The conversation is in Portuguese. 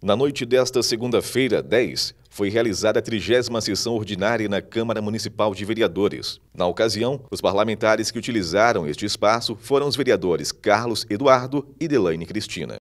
Na noite desta segunda-feira, 10, foi realizada a trigésima sessão ordinária na Câmara Municipal de Vereadores. Na ocasião, os parlamentares que utilizaram este espaço foram os vereadores Carlos Eduardo e Delaine Cristina.